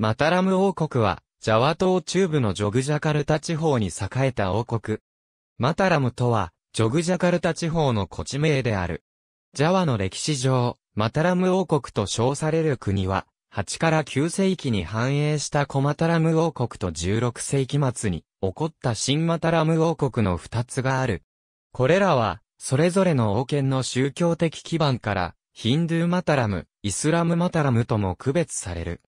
マタラム王国は、ジャワ島中部のジョグジャカルタ地方に栄えた王国。マタラムとは、ジョグジャカルタ地方の古地名である。ジャワの歴史上、マタラム王国と称される国は、8から9世紀に繁栄したコマタラム王国と16世紀末に起こった新マタラム王国の2つがある。これらは、それぞれの王権の宗教的基盤から、ヒンドゥーマタラム、イスラムマタラムとも区別される。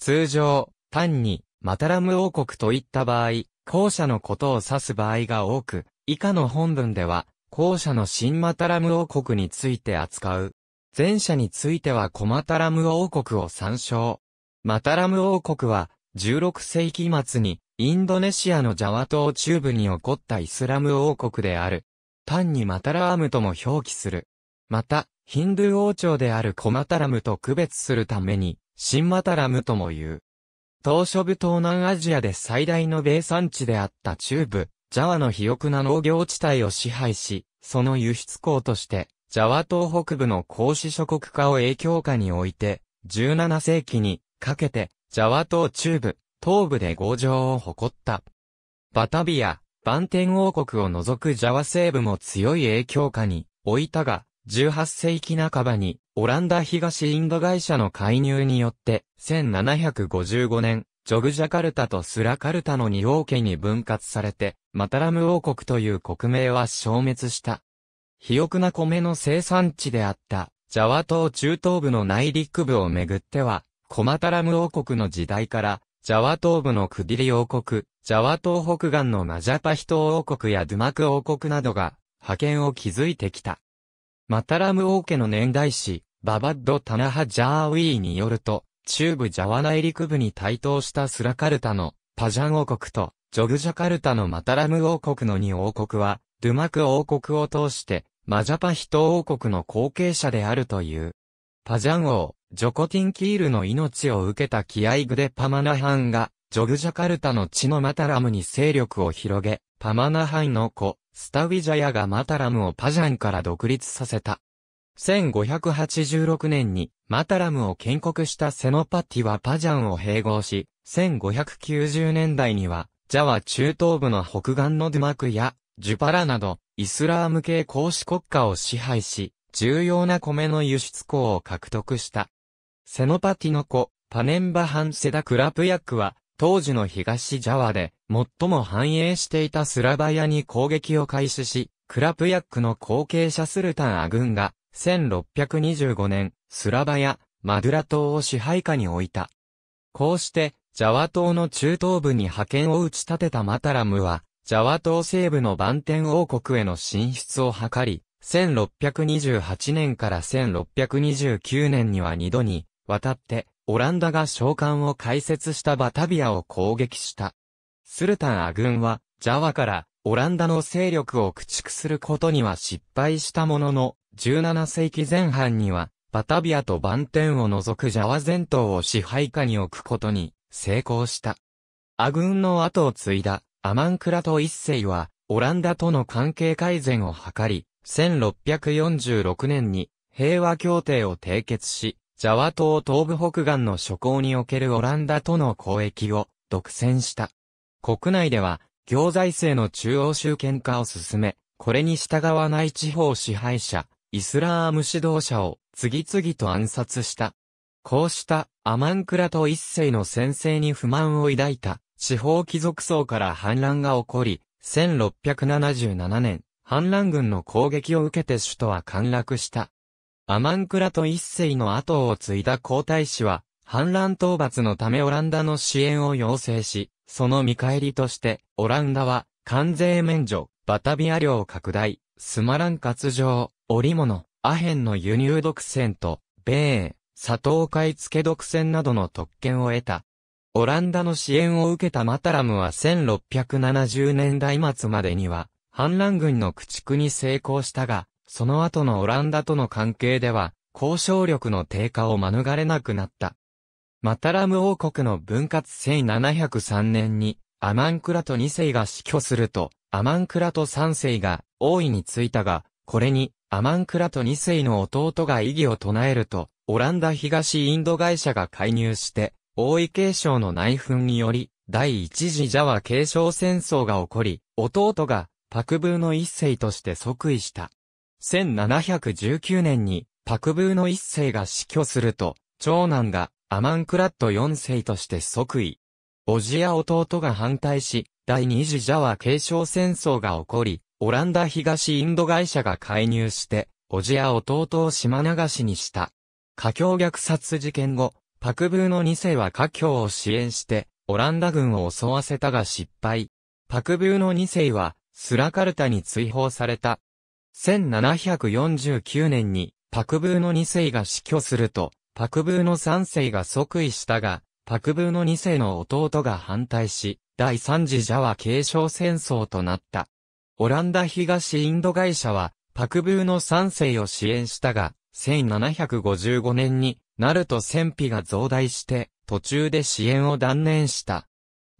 通常、単に、マタラム王国といった場合、後者のことを指す場合が多く、以下の本文では、後者の新マタラム王国について扱う。前者については小マタラム王国を参照。マタラム王国は、16世紀末に、インドネシアのジャワ島中部に起こったイスラム王国である。単にマタラームとも表記する。また、ヒンドゥー王朝であるコマタラムと区別するために、新マタラムとも言う。当初部東南アジアで最大の米産地であった中部、ジャワの肥沃な農業地帯を支配し、その輸出港として、ジャワ島北部の孔子諸国化を影響下において、17世紀にかけて、ジャワ島中部、東部で合場を誇った。バタビア、バンテン王国を除くジャワ西部も強い影響下に置いたが、18世紀半ばに、オランダ東インド会社の介入によって、1755年、ジョグジャカルタとスラカルタの二王家に分割されて、マタラム王国という国名は消滅した。肥沃な米の生産地であった、ジャワ島中東部の内陸部をめぐっては、コマタラム王国の時代から、ジャワ東部のクディリ王国、ジャワ島北岸のナジャパヒト王国やドゥマク王国などが、覇権を築いてきた。マタラム王家の年代史、ババッド・タナハ・ジャーウィーによると、中部ジャワナ内陸部に台頭したスラカルタのパジャン王国と、ジョグジャカルタのマタラム王国の2王国は、ドゥマク王国を通して、マジャパヒト王国の後継者であるという。パジャン王、ジョコティンキールの命を受けたキアイグデパマナハンが、ジョグジャカルタの地のマタラムに勢力を広げ、パマナハイの子、スタウィジャヤがマタラムをパジャンから独立させた。1586年にマタラムを建国したセノパティはパジャンを併合し、1590年代には、ジャワ中東部の北岸のドゥマクや、ジュパラなど、イスラーム系公使国家を支配し、重要な米の輸出港を獲得した。セノパティの子、パネンバハンセダ・クラプヤックは、当時の東ジャワで最も繁栄していたスラバヤに攻撃を開始し、クラプヤックの後継者スルタンア軍が1625年、スラバヤ、マドゥラ島を支配下に置いた。こうして、ジャワ島の中東部に覇権を打ち立てたマタラムは、ジャワ島西部のバンテン王国への進出を図り、1628年から1629年には2度に、渡って、オランダが召喚を開設したバタビアを攻撃した。スルタンア軍は、ジャワからオランダの勢力を駆逐することには失敗したものの、17世紀前半には、バタビアとバンテンを除くジャワ全島を支配下に置くことに成功した。ア軍の後を継いだアマンクラト一世はオランダとの関係改善を図り、1646年に平和協定を締結し、ジャワ島東部北岸の諸行におけるオランダとの交易を独占した。国内では、行財政の中央集権化を進め、これに従わない地方支配者、イスラーム指導者を次々と暗殺した。こうしたアマンクラと一世の先制に不満を抱いた地方貴族層から反乱が起こり、1677年、反乱軍の攻撃を受けて首都は陥落した。アマンクラと一世の後を継いだ皇太子は、反乱討伐のためオランダの支援を要請し、その見返りとして、オランダは、関税免除、バタビア領拡大、スマラン割譲、織物、アヘンの輸入独占と、米英、砂糖買い付け独占などの特権を得た。オランダの支援を受けたマタラムは1670年代末までには、反乱軍の駆逐に成功したが、その後のオランダとの関係では、交渉力の低下を免れなくなった。マタラム王国の分割1703年に、アマンクラト2世が死去すると、アマンクラト3世が王位についたが、これに、アマンクラト2世の弟が異議を唱えると、オランダ東インド会社が介入して、王位継承の内紛により、第一次ジャワ継承戦争が起こり、弟が、パクブーの一世として即位した。1719年に、パクブーの一世が死去すると、長男がアマンクラット四世として即位。叔父や弟が反対し、第二次ジャワ継承戦争が起こり、オランダ東インド会社が介入して、叔父や弟を島流しにした。華僑虐殺事件後、パクブーの二世は華僑を支援して、オランダ軍を襲わせたが失敗。パクブーの二世は、スラカルタに追放された。1749年に、パクブーの2世が死去すると、パクブーの3世が即位したが、パクブーの2世の弟が反対し、第三次ジャワ継承戦争となった。オランダ東インド会社は、パクブーの3世を支援したが、1755年になると戦費が増大して、途中で支援を断念した。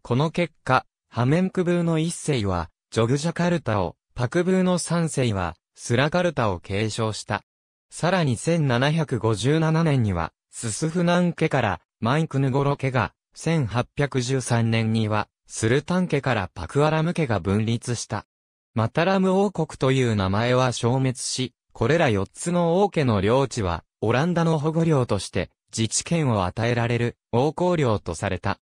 この結果、ハメンクブーの1世は、ジョグジャカルタを、パクブーの3世は、スラカルタを継承した。さらに1757年には、ススフナン家からマイクヌゴロ家が、1813年には、スルタン家からパクアラム家が分立した。マタラム王国という名前は消滅し、これら4つの王家の領地は、オランダの保護領として、自治権を与えられる王公領とされた。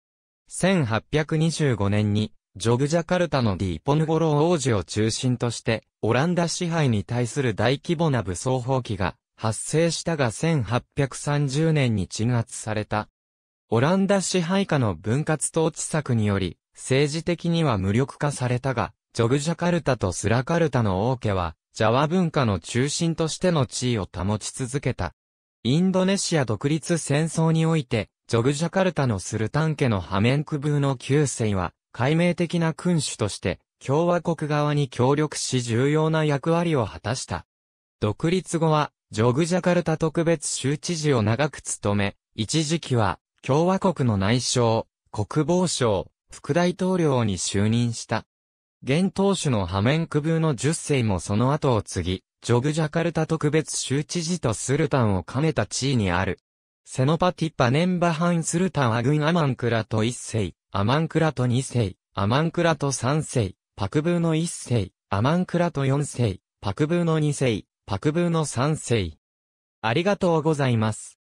1825年にジョグジャカルタのディーポヌゴロー王子を中心として、オランダ支配に対する大規模な武装放棄が発生したが1830年に鎮圧された。オランダ支配下の分割統治策により、政治的には無力化されたが、ジョグジャカルタとスラカルタの王家は、ジャワ文化の中心としての地位を保ち続けた。インドネシア独立戦争において、ジョグジャカルタのスルタン家の破面区ブーの旧姓は、解明的な君主として、共和国側に協力し重要な役割を果たした。独立後は、ジョグジャカルタ特別州知事を長く務め、一時期は、共和国の内相、国防省、副大統領に就任した。現当主のハメンクブーの10世もその後を継ぎ、ジョグジャカルタ特別州知事とスルタンを兼ねた地位にある。セノパティッパネンバハンスルタンアグンアマンクラと一世、アマンクラト2世、アマンクラト3世、パクブーの1世、アマンクラト4世、パクブーの2世、パクブーの3世。ありがとうございます。